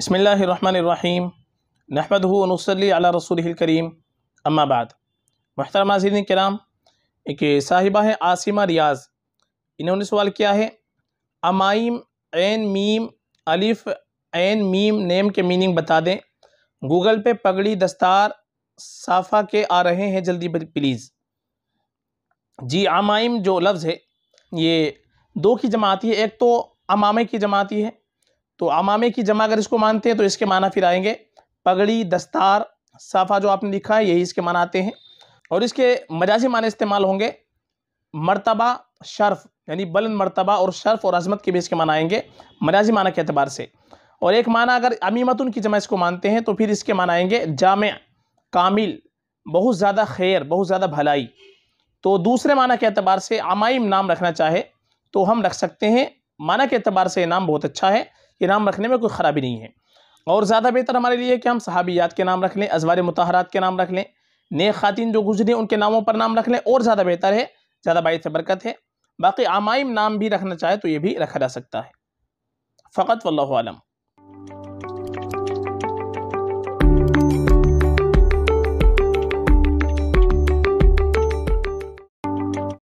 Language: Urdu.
بسم اللہ الرحمن الرحیم نحمد و نصلی علی رسول الکریم اما بعد محترم کے کرام ایک صاحبہ ہے عاصمہ ریاض انہوں نے سوال کیا ہے امائیم عین میم الف عین میم نیم کے میننگ بتا دیں گوگل پہ پگڑی دستار صافہ کے آ رہے ہیں جلدی پلیز جی امائیم جو لفظ ہے یہ دو کی جماعتی ہے ایک تو امامے کی جماعتی ہے تو امامے کی جمع اگر اس کو مانتے ہیں تو اس کے معنی پھر آئیں گے پگڑی دستار صافہ جو آپ نے لکھا ہے یہی اس کے معنی آتے ہیں اور اس کے مجازی معنی استعمال ہوں گے مرتبہ شرف یعنی بلند مرتبہ اور شرف اور عظمت کے بھی اس کے معنی آئیں گے مجازی معنی کے اعتبار سے اور ایک معنی اگر امیمتن کی جمع اس کو مانتے ہیں تو پھر اس کے معنی آئیں گے جامع کامل بہت زیادہ خیر بہت زیادہ بھلائی تو دوسرے معنی کے اعتبار سے عمائم نام رکھنا چاہے تو ہم رکھ سکتے ہیں معنی کے اعتبار سے یہ نام بہت اچھا ہے یہ نام رکھنے میں کوئی خرابی نہیں ہے اور زیادہ بہتر ہمارے لیے کہ ہم صحابیات کے نام رکھ لیں ازوار متحرات کے نام رکھ لیں نیک خواتین جو گزری ان کے ناموں پر نام رکھ لیں اور زیادہ بہتر ہے زیادہ باعث برکت ہے باقی عمائم نام بھی رکھنا چاہے تو یہ بھی رکھا جا سکتا ہے فقط واللہ عالم